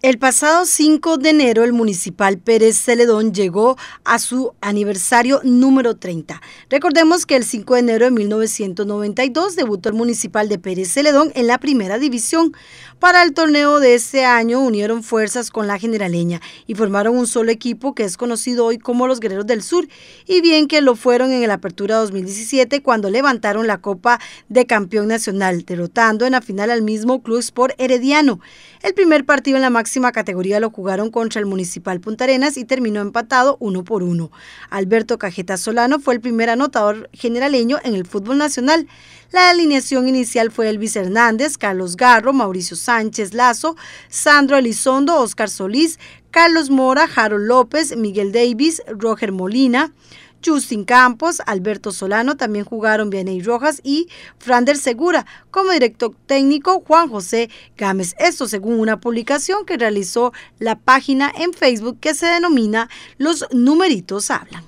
El pasado 5 de enero, el municipal Pérez Celedón llegó a su aniversario número 30. Recordemos que el 5 de enero de 1992 debutó el municipal de Pérez Celedón en la primera división. Para el torneo de ese año unieron fuerzas con la generaleña y formaron un solo equipo que es conocido hoy como los Guerreros del Sur y bien que lo fueron en la apertura 2017 cuando levantaron la Copa de Campeón Nacional, derrotando en la final al mismo Club Sport Herediano. El primer partido en la máxima categoría lo jugaron contra el Municipal Punta Arenas y terminó empatado uno por uno. Alberto Cajeta Solano fue el primer anotador generaleño en el fútbol nacional. La alineación inicial fue Elvis Hernández, Carlos Garro, Mauricio Sánchez Lazo, Sandro Elizondo, Oscar Solís, Carlos Mora, Harold López, Miguel Davis, Roger Molina, Justin Campos, Alberto Solano, también jugaron Vianey Rojas y Frander Segura como director técnico Juan José Gámez. Esto según una publicación que realizó la página en Facebook que se denomina Los numeritos hablan.